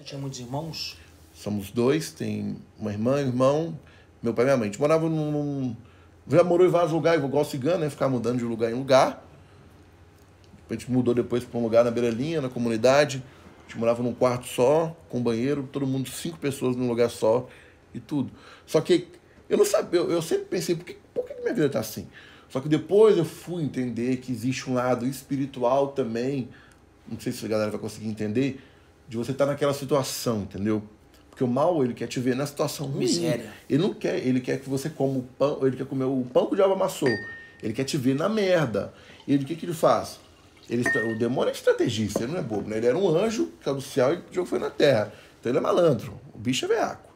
Você tinha muitos irmãos? Somos dois, tem uma irmã, irmão, meu pai e minha mãe. A gente morava num. já morou em vários lugares, igual cigano, né? Ficar mudando de lugar em lugar. A gente mudou depois para um lugar na beira-linha, na comunidade. A gente morava num quarto só, com banheiro, todo mundo, cinco pessoas num lugar só e tudo. Só que eu não sabia, eu, eu sempre pensei, por que, por que minha vida tá assim? Só que depois eu fui entender que existe um lado espiritual também, não sei se a galera vai conseguir entender, de você estar tá naquela situação, entendeu? Porque o mal, ele quer te ver na situação ruim. Miséria. Ele não quer, ele quer que você coma o pão, ele quer comer o pão que o diabo amassou. Ele quer te ver na merda. E o que, que ele faz? Ele, o demônio é estrategista, ele não é bobo, né? Ele era um anjo, que do céu e o jogo foi na terra. Então ele é malandro, o bicho é veaco.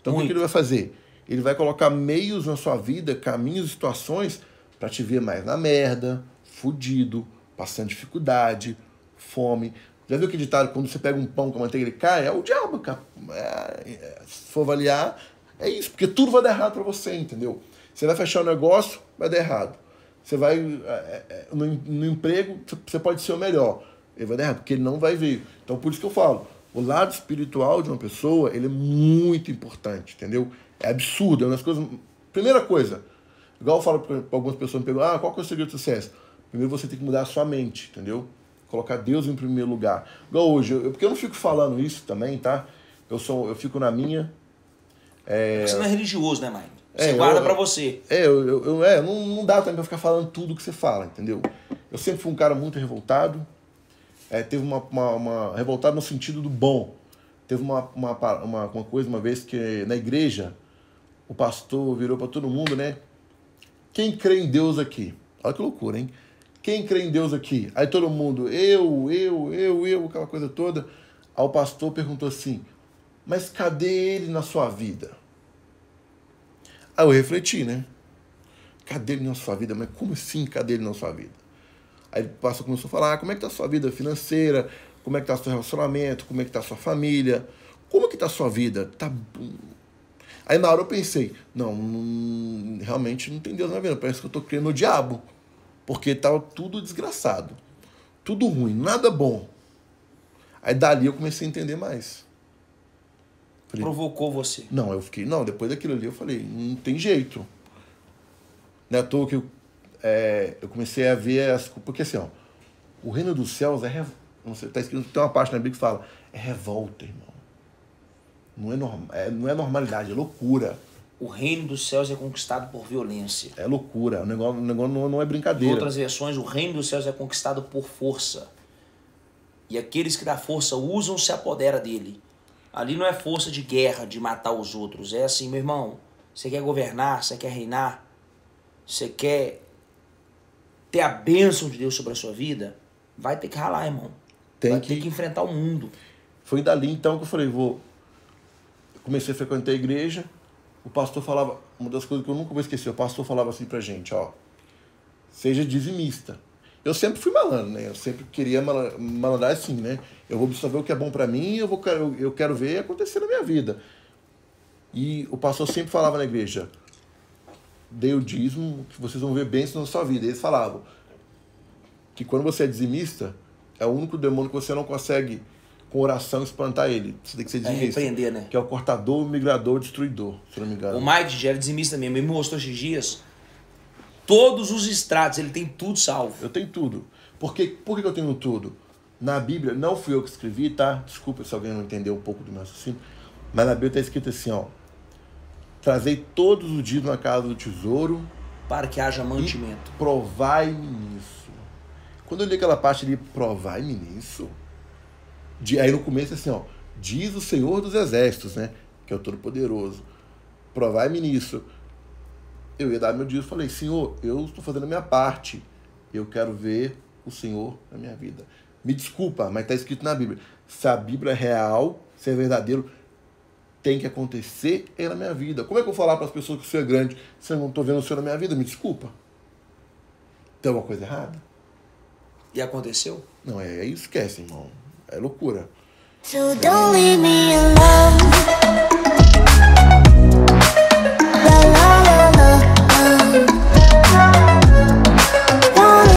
Então Muito. o que, que ele vai fazer? Ele vai colocar meios na sua vida, caminhos, situações, para te ver mais na merda, fudido, passando dificuldade, fome. Já viu que ditado quando você pega um pão com a manteiga ele cai? É o diabo, cara. É, é, se for avaliar, é isso, porque tudo vai dar errado para você, entendeu? Você vai fechar o um negócio, vai dar errado. Você vai é, é, é no, no, emprego, você pode ser o melhor. Ele vai dar errado, porque ele não vai ver. Então por isso que eu falo, o lado espiritual de uma pessoa, ele é muito importante, entendeu? É absurdo, é uma das coisas... Primeira coisa, igual eu falo para algumas pessoas, me perguntam, ah, qual que é o segredo do sucesso? Primeiro você tem que mudar a sua mente, entendeu? colocar Deus em primeiro lugar. Igual hoje, eu, porque eu não fico falando isso também, tá? Eu, sou, eu fico na minha. É... Você não é religioso, né, mãe? Você é, guarda para você. É, eu, eu, eu é, não, não, dá também pra ficar falando tudo que você fala, entendeu? Eu sempre fui um cara muito revoltado. É, teve uma, uma, uma, Revoltado no sentido do bom. Teve uma, uma, uma, uma coisa uma vez que na igreja o pastor virou para todo mundo, né? Quem crê em Deus aqui? Olha que loucura, hein? Quem crê em Deus aqui? Aí todo mundo, eu, eu, eu, eu, aquela coisa toda. Aí o pastor perguntou assim: Mas cadê ele na sua vida? Aí eu refleti, né? Cadê ele na sua vida? Mas como assim cadê ele na sua vida? Aí o pastor começou a falar: ah, Como é que tá a sua vida financeira? Como é que tá seu relacionamento? Como é que tá sua família? Como é que tá a sua vida? Tá bom. Aí na hora eu pensei, não, não realmente não tem Deus na vida, parece que eu tô crendo no diabo. Porque estava tudo desgraçado. Tudo ruim, nada bom. Aí dali eu comecei a entender mais. Falei, Provocou você. Não, eu fiquei. Não, depois daquilo ali eu falei, não tem jeito. Não é à toa que eu, é, eu comecei a ver as. Porque assim, ó, o reino dos céus é. Rev... Não sei, tá escrito, tem uma parte na Bíblia que fala, é revolta, irmão. Não é, norma, é, não é normalidade, é loucura o reino dos céus é conquistado por violência. É loucura, o negócio, o negócio não, não é brincadeira. Em outras versões, o reino dos céus é conquistado por força. E aqueles que da força usam se apodera dele. Ali não é força de guerra, de matar os outros. É assim, meu irmão, você quer governar, você quer reinar, você quer ter a bênção de Deus sobre a sua vida, vai ter que ralar, irmão. Tem vai que... ter que enfrentar o mundo. Foi dali então que eu falei, vou. Eu comecei a frequentar a igreja, o pastor falava, uma das coisas que eu nunca vou esquecer, o pastor falava assim pra gente, ó, seja dizimista. Eu sempre fui malandro, né? Eu sempre queria mal, malandrar assim, né? Eu vou absorver o que é bom para mim, eu, vou, eu, eu quero ver acontecer na minha vida. E o pastor sempre falava na igreja, dei o dízimo que vocês vão ver bênçãos na sua vida. Eles falavam que quando você é dizimista, é o único demônio que você não consegue com oração espantar ele. Isso tem que ser dizimista. É né? Que é o cortador, o migrador, o destruidor, se não me engano. O Mike já era dizimista mesmo, ele me mostrou esses dias todos os extratos, ele tem tudo salvo. Eu tenho tudo. por que eu tenho tudo? Na Bíblia, não fui eu que escrevi, tá? Desculpa se alguém não entendeu um pouco do meu assunto. Mas na Bíblia está escrito assim, ó. Trazei todos os dias na casa do tesouro. Para que haja mantimento. Provai-me nisso. Quando eu li aquela parte ali, provai-me nisso de, aí no começo assim, ó, diz o Senhor dos Exércitos, né? Que é o Todo-Poderoso. Provai-me nisso. Eu ia dar meu dízimo e falei, Senhor, eu estou fazendo a minha parte. Eu quero ver o Senhor na minha vida. Me desculpa, mas está escrito na Bíblia. Se a Bíblia é real, se é verdadeiro, tem que acontecer é na minha vida. Como é que eu vou falar para as pessoas que o Senhor é grande se eu não estou vendo o Senhor na minha vida? Me desculpa. Tem alguma coisa errada? E aconteceu? Não, é, é isso esquece, irmão. É loucura. So don't leave me alone.